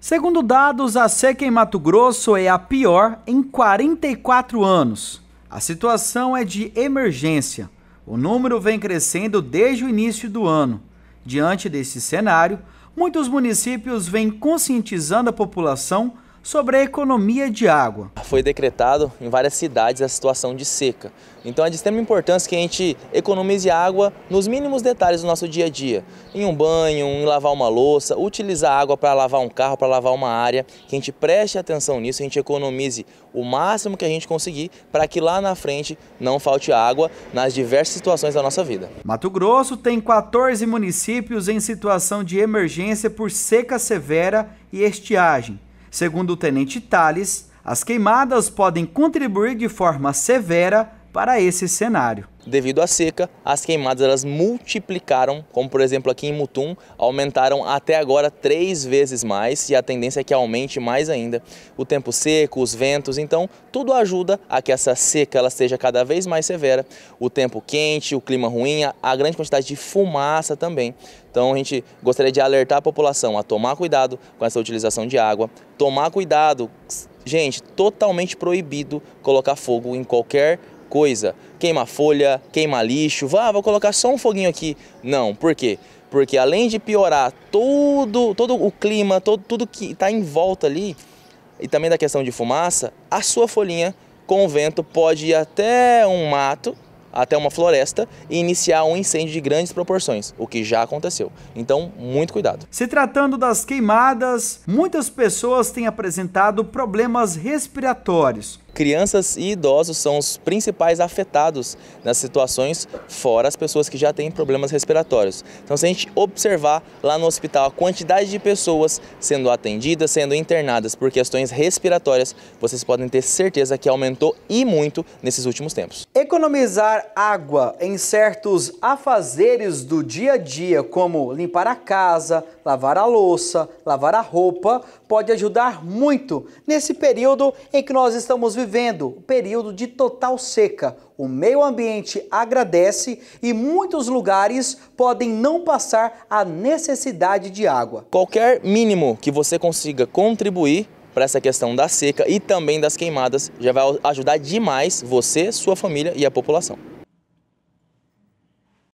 Segundo dados, a seca em Mato Grosso é a pior em 44 anos. A situação é de emergência. O número vem crescendo desde o início do ano. Diante desse cenário, muitos municípios vêm conscientizando a população sobre a economia de água. Foi decretado em várias cidades a situação de seca. Então é de extrema importância que a gente economize água nos mínimos detalhes do nosso dia a dia. Em um banho, em lavar uma louça, utilizar água para lavar um carro, para lavar uma área, que a gente preste atenção nisso, a gente economize o máximo que a gente conseguir para que lá na frente não falte água nas diversas situações da nossa vida. Mato Grosso tem 14 municípios em situação de emergência por seca severa e estiagem. Segundo o tenente Tales, as queimadas podem contribuir de forma severa para esse cenário. Devido à seca, as queimadas elas multiplicaram, como por exemplo aqui em Mutum, aumentaram até agora três vezes mais e a tendência é que aumente mais ainda. O tempo seco, os ventos, então tudo ajuda a que essa seca ela seja cada vez mais severa. O tempo quente, o clima ruim, a grande quantidade de fumaça também. Então a gente gostaria de alertar a população a tomar cuidado com essa utilização de água, tomar cuidado, gente, totalmente proibido colocar fogo em qualquer coisa. Queima folha, queima lixo, vá, vou colocar só um foguinho aqui. Não, por quê? Porque além de piorar todo, todo o clima, todo, tudo que está em volta ali, e também da questão de fumaça, a sua folhinha com o vento pode ir até um mato, até uma floresta e iniciar um incêndio de grandes proporções, o que já aconteceu. Então, muito cuidado. Se tratando das queimadas, muitas pessoas têm apresentado problemas respiratórios. Crianças e idosos são os principais afetados nas situações, fora as pessoas que já têm problemas respiratórios. Então, se a gente observar lá no hospital a quantidade de pessoas sendo atendidas, sendo internadas por questões respiratórias, vocês podem ter certeza que aumentou e muito nesses últimos tempos. Economizar água em certos afazeres do dia a dia, como limpar a casa, lavar a louça, lavar a roupa, pode ajudar muito nesse período em que nós estamos vivendo vivendo um período de total seca. O meio ambiente agradece e muitos lugares podem não passar a necessidade de água. Qualquer mínimo que você consiga contribuir para essa questão da seca e também das queimadas já vai ajudar demais você, sua família e a população.